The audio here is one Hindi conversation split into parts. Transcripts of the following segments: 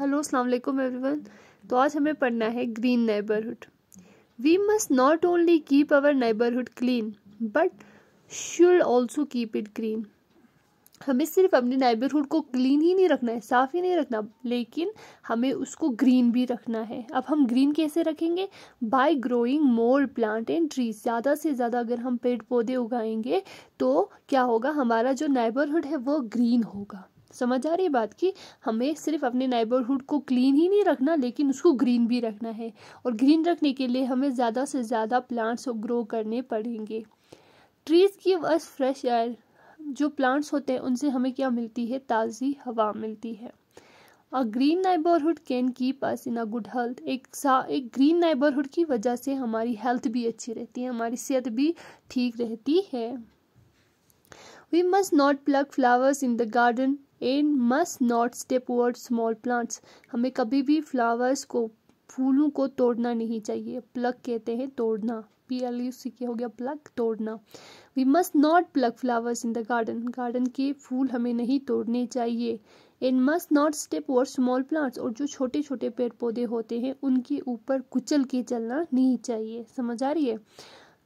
हेलो अस्सलाम वालेकुम एवरीवन तो आज हमें पढ़ना है green neighbourhood we must not only keep our neighbourhood clean but should also keep it green हमें सिर्फ अपने नेबरहुड को क्लीन ही नहीं रखना है साफ़ ही नहीं रखना लेकिन हमें उसको ग्रीन भी रखना है अब हम ग्रीन कैसे रखेंगे by growing more plant and trees ज़्यादा से ज़्यादा अगर हम पेड़ पौधे उगाएंगे तो क्या होगा हमारा जो नेबरहुड है वो ग्रीन होगा समझ आ रही बात की हमें सिर्फ अपने नेबरहुड को क्लीन ही नहीं रखना लेकिन उसको ग्रीन भी रखना है और ग्रीन रखने के लिए हमें ज़्यादा से ज़्यादा प्लांट्स ग्रो करने पड़ेंगे ट्रीज़ की बस फ्रेश एयर जो प्लांट्स होते हैं उनसे हमें क्या मिलती है ताज़ी हवा मिलती है a green neighbourhood can keep us in a good health एक सा एक ग्रीन नाइबरहुड की वजह से हमारी हेल्थ भी अच्छी रहती है हमारी सेहत भी ठीक रहती है we must not pluck flowers in the garden and must not step word small plants हमें कभी भी फ्लावर्स को फूलों को तोड़ना नहीं चाहिए प्लग कहते हैं तोड़ना पी एल यू सी क्या हो गया प्लग तोड़ना we must not pluck flowers in the garden garden के फूल हमें नहीं तोड़ने चाहिए एंड मस्ट नॉट स्टेप और स्मॉल प्लांट्स और जो छोटे छोटे पेड़ पौधे होते हैं उनके ऊपर कुचल के चलना नहीं चाहिए समझ आ रही है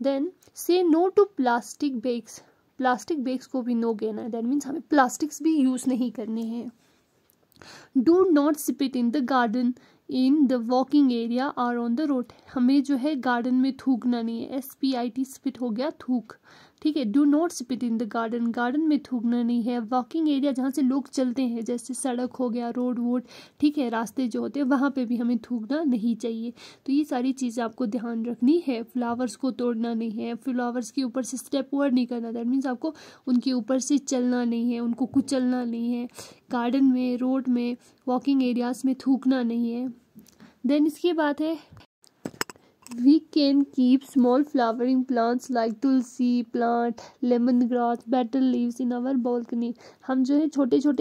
then say no to plastic bags plastic bags को भी नो गेना है दैट मीन्स हमें प्लास्टिक्स भी यूज़ नहीं करने हैं do not spit in the garden in the walking area और ऑन द रोड हमें जो है गार्डन में थूकना नहीं है S P I T spit हो गया थूक ठीक है do not spit in the garden garden में थूकना नहीं है वॉकिंग एरिया जहाँ से लोग चलते हैं जैसे सड़क हो गया रोड वोड ठीक है रास्ते जो होते हैं वहाँ पे भी हमें थूकना नहीं चाहिए तो ये सारी चीज़ें आपको ध्यान रखनी है फ्लावर्स को तोड़ना नहीं है फ्लावर्स के ऊपर से स्टेप ओवर नहीं करना दैट मीन्स आपको उनके ऊपर से चलना नहीं है उनको कुचलना नहीं है गार्डन में रोड में वॉकिंग एरियाज़ में थूकना नहीं है देन इसके बाद है we can keep small flowering plants like tulsi plant lemon grass betel leaves in our balcony hum jo hai chote chote